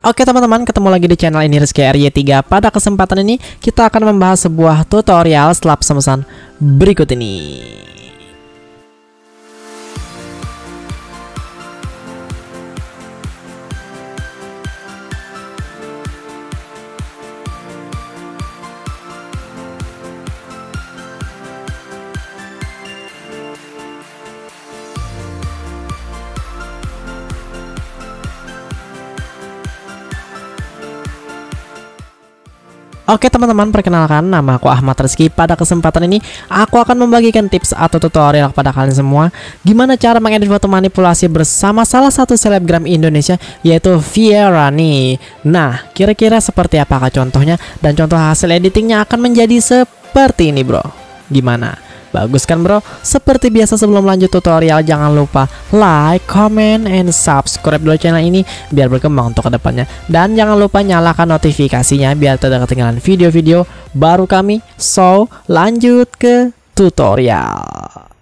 Oke teman-teman, ketemu lagi di channel ini Rizky RY3 Pada kesempatan ini, kita akan membahas sebuah tutorial selap semesan berikut ini Oke teman-teman, perkenalkan nama aku Ahmad Rizky. Pada kesempatan ini, aku akan membagikan tips atau tutorial kepada kalian semua gimana cara mengedit foto manipulasi bersama salah satu selebgram Indonesia yaitu Viera nih. Nah, kira-kira seperti apakah contohnya dan contoh hasil editingnya akan menjadi seperti ini, Bro. Gimana? Bagus kan bro? Seperti biasa sebelum lanjut tutorial jangan lupa like, comment, and subscribe dulu channel ini biar berkembang untuk kedepannya. Dan jangan lupa nyalakan notifikasinya biar tidak ketinggalan video-video baru kami. So, lanjut ke tutorial.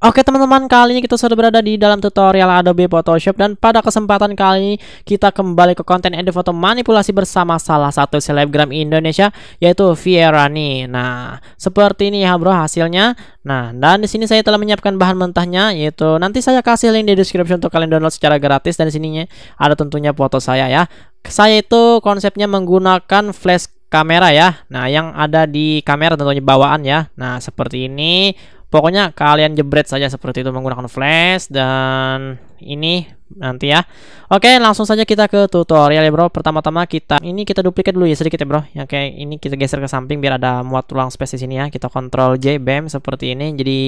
Oke teman-teman, kali ini kita sudah berada di dalam tutorial Adobe Photoshop dan pada kesempatan kali ini kita kembali ke konten edit foto manipulasi bersama salah satu selebgram Indonesia yaitu Viera nih. Nah, seperti ini ya bro hasilnya. Nah, dan di sini saya telah menyiapkan bahan mentahnya yaitu nanti saya kasih link di description untuk kalian download secara gratis dan di sininya ada tentunya foto saya ya. Saya itu konsepnya menggunakan flash kamera ya. Nah, yang ada di kamera tentunya bawaan ya. Nah, seperti ini. Pokoknya kalian jebret saja seperti itu menggunakan flash dan ini nanti ya. Oke, langsung saja kita ke tutorial ya, Bro. Pertama-tama kita ini kita duplikat dulu ya sedikit ya, Bro. Yang kayak ini kita geser ke samping biar ada muat ruang space di sini ya. Kita kontrol J bam seperti ini. Jadi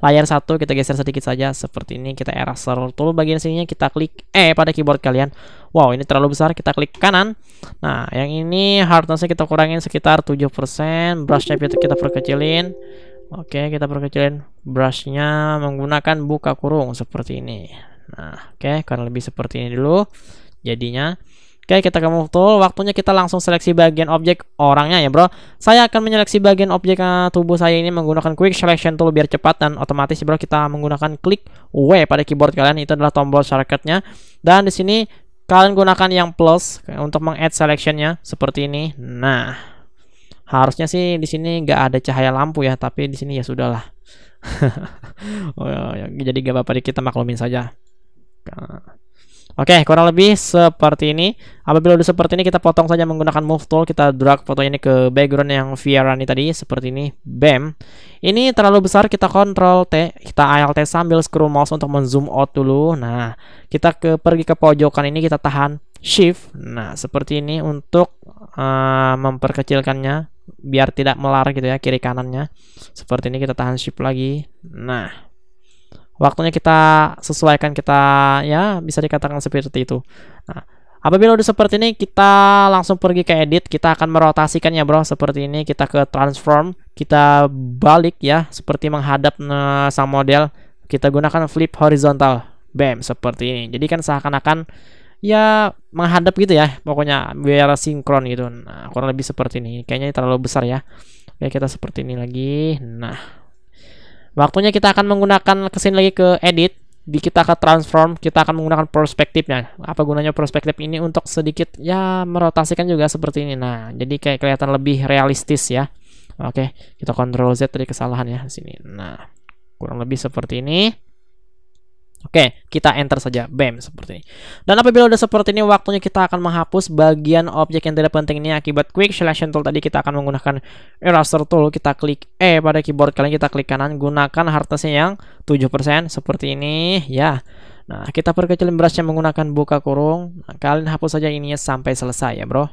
layar satu kita geser sedikit saja seperti ini. Kita eraser tool bagian sininya kita klik E pada keyboard kalian. Wow, ini terlalu besar. Kita klik kanan. Nah, yang ini hardnessnya kita kurangin sekitar 7%, brush-nya kita perkecilin. Oke, kita perkecilin brushnya menggunakan buka kurung seperti ini. Nah, oke, karena lebih seperti ini dulu jadinya. Oke, kita ke move tool. Waktunya kita langsung seleksi bagian objek orangnya ya, Bro. Saya akan menyeleksi bagian objek eh, tubuh saya ini menggunakan quick selection tool biar cepat dan otomatis, Bro, kita menggunakan klik W pada keyboard kalian. Itu adalah tombol shortcutnya. Dan di sini kalian gunakan yang plus untuk meng-add selectionnya seperti ini. Nah, Harusnya sih di sini nggak ada cahaya lampu ya, tapi di sini ya sudahlah. oh, ya, ya. jadi gak apa-apa kita maklumin saja. Oke, kurang lebih seperti ini. Apabila udah seperti ini, kita potong saja menggunakan move tool. Kita drag foto ini ke background yang via ini tadi, seperti ini. Bam. Ini terlalu besar, kita kontrol T. Kita ALT sambil scroll mouse untuk menzoom out dulu. Nah, kita ke, pergi ke pojokan ini, kita tahan Shift. Nah, seperti ini untuk uh, memperkecilkannya biar tidak melar gitu ya kiri kanannya seperti ini kita tahan shift lagi nah waktunya kita sesuaikan kita ya bisa dikatakan seperti itu nah Apabila udah seperti ini, kita langsung pergi ke edit. Kita akan merotasikannya, bro. Seperti ini, kita ke transform. Kita balik ya, seperti menghadap uh, sang model. Kita gunakan flip horizontal. Bam, seperti ini. Jadi kan seakan-akan ya menghadap gitu ya pokoknya biar sinkron gitu nah kurang lebih seperti ini kayaknya terlalu besar ya oke kita seperti ini lagi nah waktunya kita akan menggunakan kesini lagi ke edit di kita ke transform kita akan menggunakan perspektifnya apa gunanya perspektif ini untuk sedikit ya merotasikan juga seperti ini nah jadi kayak kelihatan lebih realistis ya oke kita kontrol Z tadi kesalahan ya sini nah kurang lebih seperti ini Oke, kita enter saja. Bam, seperti ini. Dan apabila sudah seperti ini, waktunya kita akan menghapus bagian objek yang tidak penting ini akibat quick selection tool tadi kita akan menggunakan eraser tool. Kita klik E pada keyboard kalian, kita klik kanan, gunakan hardness yang 7% seperti ini, ya. Nah, kita perkecilin brushnya menggunakan buka kurung. Nah, kalian hapus saja ininya sampai selesai ya, bro.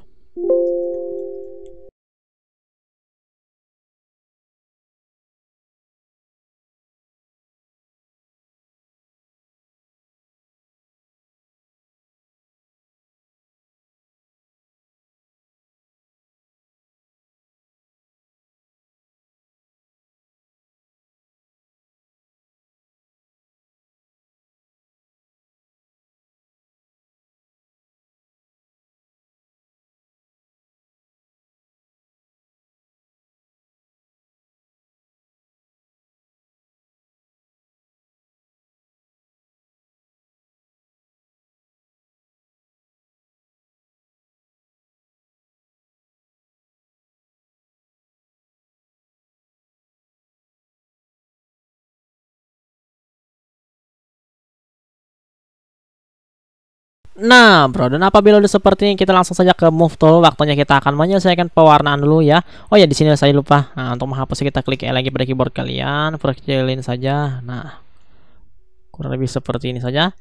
Nah, bro, dan apabila udah seperti ini, kita langsung saja ke move tool. Waktunya kita akan menyelesaikan pewarnaan dulu ya. Oh ya, di sini saya lupa. Nah, untuk menghapus kita klik E lagi pada keyboard kalian, perkecilin saja. Nah, kurang lebih seperti ini saja.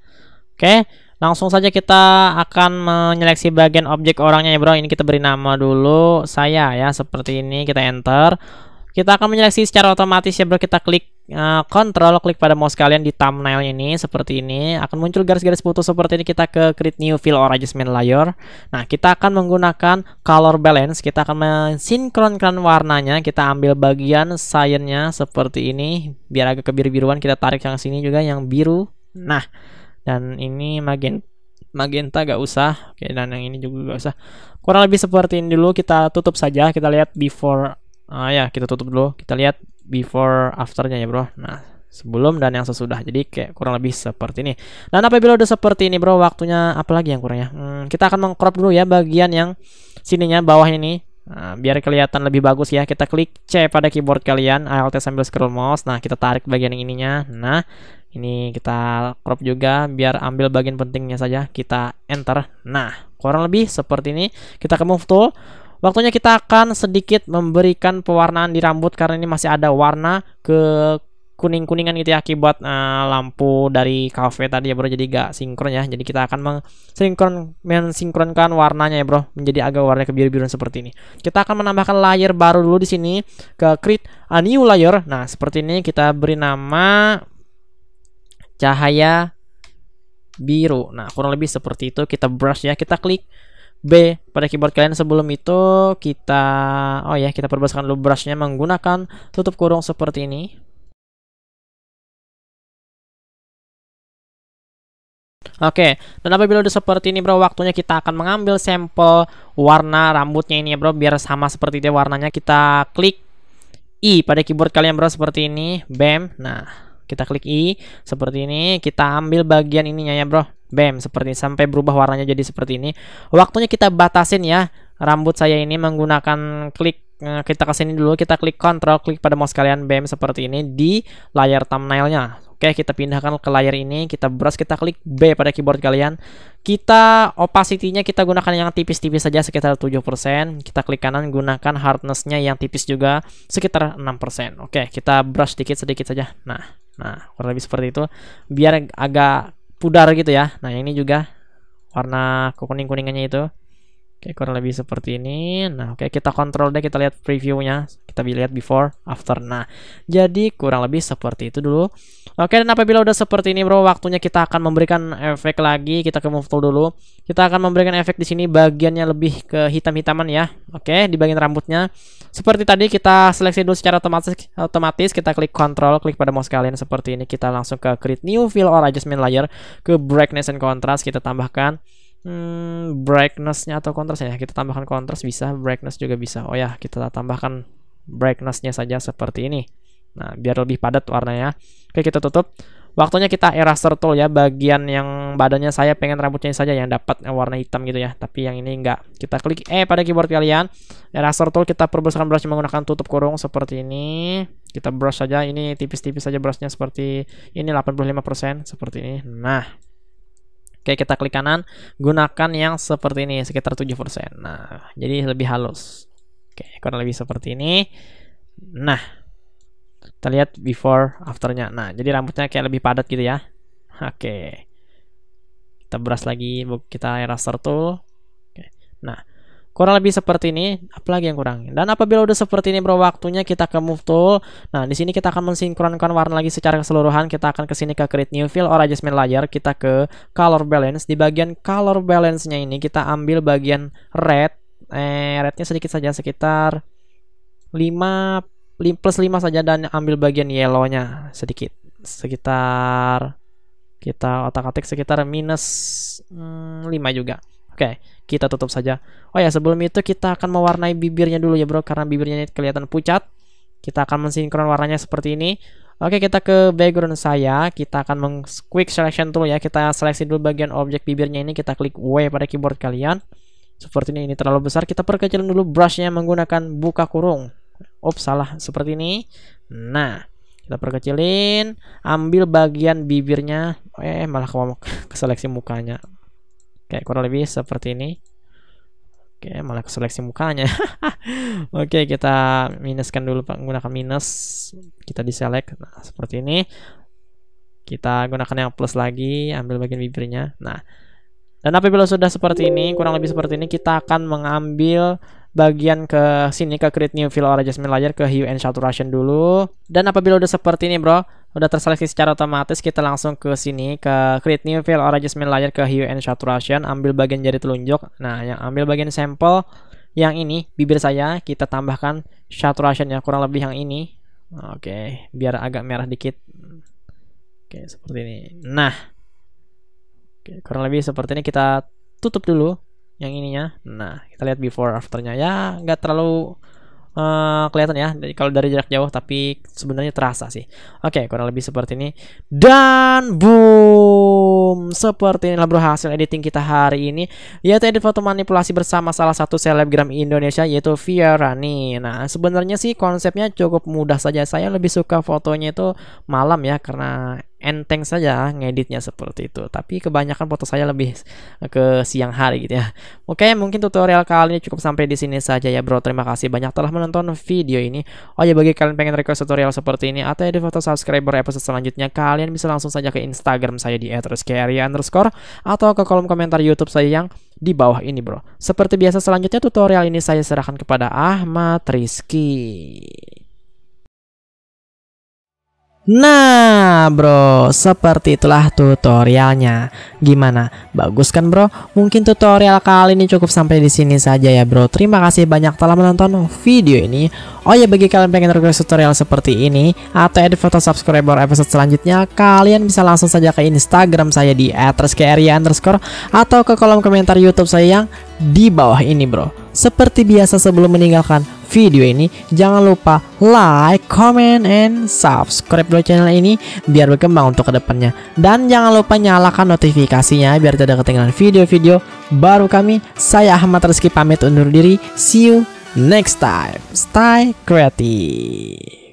Oke, langsung saja kita akan menyeleksi bagian objek orangnya ya, bro. Ini kita beri nama dulu saya ya, seperti ini. Kita enter. Kita akan menyeleksi secara otomatis ya bro. Kita klik uh, eh, control, klik pada mouse kalian di thumbnail ini seperti ini. Akan muncul garis-garis putus seperti ini. Kita ke create new fill or adjustment layer. Nah, kita akan menggunakan color balance. Kita akan mensinkronkan warnanya. Kita ambil bagian cyannya seperti ini. Biar agak kebiru-biruan. Kita tarik yang sini juga yang biru. Nah, dan ini magenta magenta gak usah oke dan yang ini juga gak usah kurang lebih seperti ini dulu kita tutup saja kita lihat before uh, ya kita tutup dulu kita lihat before afternya ya bro nah sebelum dan yang sesudah jadi kayak kurang lebih seperti ini dan apabila udah seperti ini bro waktunya apa lagi yang kurangnya hmm, kita akan mengcrop dulu ya bagian yang sininya bawah ini Nah, biar kelihatan lebih bagus ya, kita klik C pada keyboard kalian, ALT sambil scroll mouse. Nah, kita tarik bagian yang ininya. Nah, ini kita crop juga biar ambil bagian pentingnya saja. Kita enter. Nah, kurang lebih seperti ini. Kita ke move tool. Waktunya kita akan sedikit memberikan pewarnaan di rambut karena ini masih ada warna ke kuning-kuningan gitu ya akibat uh, lampu dari kafe tadi ya bro jadi gak sinkron ya jadi kita akan mensinkron mensinkronkan warnanya ya bro menjadi agak warna kebiru-biruan seperti ini kita akan menambahkan layer baru dulu di sini ke create a new layer nah seperti ini kita beri nama cahaya biru nah kurang lebih seperti itu kita brush ya kita klik B pada keyboard kalian sebelum itu kita oh ya kita perbesarkan dulu brushnya menggunakan tutup kurung seperti ini Oke, dan apabila udah seperti ini bro, waktunya kita akan mengambil sampel warna rambutnya ini ya bro, biar sama seperti dia warnanya. Kita klik I pada keyboard kalian bro, seperti ini, bam. Nah, kita klik I, seperti ini, kita ambil bagian ininya ya bro, Bam, seperti ini. sampai berubah warnanya jadi seperti ini. Waktunya kita batasin ya. Rambut saya ini menggunakan klik eh, kita kesini dulu, kita klik kontrol, klik pada mouse kalian, bam seperti ini di layar thumbnailnya. Oke, kita pindahkan ke layar ini, kita brush, kita klik B pada keyboard kalian. Kita opacity-nya kita gunakan yang tipis-tipis saja sekitar 7%. Kita klik kanan gunakan hardness-nya yang tipis juga sekitar 6%. Oke, kita brush sedikit-sedikit saja. Nah, nah kurang lebih seperti itu biar agak pudar gitu ya nah yang ini juga warna kuning kuningannya itu Oke, kurang lebih seperti ini. Nah, oke kita kontrol deh, kita lihat previewnya. Kita lihat before, after. Nah, jadi kurang lebih seperti itu dulu. Oke, dan apabila udah seperti ini bro, waktunya kita akan memberikan efek lagi. Kita ke move tool dulu. Kita akan memberikan efek di sini bagiannya lebih ke hitam-hitaman ya. Oke, di bagian rambutnya. Seperti tadi kita seleksi dulu secara otomatis. otomatis kita klik control, klik pada mouse kalian seperti ini. Kita langsung ke create new fill or adjustment layer. Ke brightness and contrast kita tambahkan hmm, brightnessnya atau kontrasnya kita tambahkan kontras bisa brightness juga bisa oh ya kita tambahkan brightnessnya saja seperti ini nah biar lebih padat warnanya oke kita tutup waktunya kita eraser tool ya bagian yang badannya saya pengen rambutnya saja yang dapat warna hitam gitu ya tapi yang ini enggak kita klik eh pada keyboard kalian eraser tool kita perbesarkan brush menggunakan tutup kurung seperti ini kita brush saja ini tipis-tipis saja brushnya seperti ini 85% seperti ini nah Oke, kita klik kanan, gunakan yang seperti ini, sekitar 7%. Nah, jadi lebih halus. Oke, kurang lebih seperti ini. Nah, kita lihat before afternya. Nah, jadi rambutnya kayak lebih padat gitu ya. Oke. Kita beras lagi, kita raster tool. Oke. Nah, Kurang lebih seperti ini, apalagi yang kurang. Dan apabila udah seperti ini bro, waktunya kita ke move tool. Nah, di sini kita akan mensinkronkan warna lagi secara keseluruhan. Kita akan ke sini ke create new fill or adjustment layer, kita ke color balance. Di bagian color balance-nya ini kita ambil bagian red. Eh, rednya sedikit saja sekitar 5 plus 5 saja dan ambil bagian yellow-nya sedikit. Sekitar kita otak-atik sekitar minus hmm, 5 juga. Oke, kita tutup saja. Oh ya, sebelum itu kita akan mewarnai bibirnya dulu ya bro, karena bibirnya ini kelihatan pucat. Kita akan mensinkron warnanya seperti ini. Oke, kita ke background saya. Kita akan meng quick selection dulu ya. Kita seleksi dulu bagian objek bibirnya ini. Kita klik W pada keyboard kalian. Seperti ini, ini terlalu besar. Kita perkecil dulu brushnya menggunakan buka kurung. Ups salah. Seperti ini. Nah, kita perkecilin. Ambil bagian bibirnya. Eh, malah ke, ke seleksi mukanya. Kayak kurang lebih seperti ini. Oke, malah seleksi mukanya. Oke, kita minuskan dulu Pak, menggunakan minus. Kita diselect. Nah, seperti ini. Kita gunakan yang plus lagi, ambil bagian bibirnya. Nah, dan apabila sudah seperti ini, kurang lebih seperti ini, kita akan mengambil bagian ke sini ke create new fill or adjustment layer ke hue and saturation dulu. Dan apabila udah seperti ini bro, udah terseleksi secara otomatis, kita langsung ke sini ke create new fill or adjustment layer ke hue and saturation, ambil bagian jari telunjuk. Nah, yang ambil bagian sampel yang ini bibir saya kita tambahkan saturation ya kurang lebih yang ini. Oke, biar agak merah dikit. Oke, seperti ini. Nah, oke, kurang lebih seperti ini kita tutup dulu yang ininya nah kita lihat before afternya ya nggak terlalu uh, kelihatan ya dari, kalau dari jarak jauh tapi sebenarnya terasa sih oke okay, kurang lebih seperti ini dan boom seperti inilah bro hasil editing kita hari ini yaitu edit foto manipulasi bersama salah satu selebgram Indonesia yaitu Fiarani nah sebenarnya sih konsepnya cukup mudah saja saya lebih suka fotonya itu malam ya karena enteng saja ngeditnya seperti itu. Tapi kebanyakan foto saya lebih ke siang hari gitu ya. Oke, mungkin tutorial kali ini cukup sampai di sini saja ya bro. Terima kasih banyak telah menonton video ini. Oh ya bagi kalian pengen request tutorial seperti ini atau ada foto subscriber episode selanjutnya, kalian bisa langsung saja ke Instagram saya di underscore atau ke kolom komentar YouTube saya yang di bawah ini bro. Seperti biasa selanjutnya tutorial ini saya serahkan kepada Ahmad Rizky. Nah bro, seperti itulah tutorialnya. Gimana? Bagus kan bro? Mungkin tutorial kali ini cukup sampai di sini saja ya bro. Terima kasih banyak telah menonton video ini. Oh ya bagi kalian pengen request tutorial seperti ini atau edit foto subscriber episode selanjutnya, kalian bisa langsung saja ke Instagram saya di @rizkyaria underscore atau ke kolom komentar YouTube saya yang di bawah ini bro. Seperti biasa sebelum meninggalkan video ini, jangan lupa like, comment, and subscribe dulu channel ini biar berkembang untuk kedepannya. Dan jangan lupa nyalakan notifikasinya biar tidak ketinggalan video-video baru kami. Saya Ahmad Rizky pamit undur diri. See you next time. Stay creative.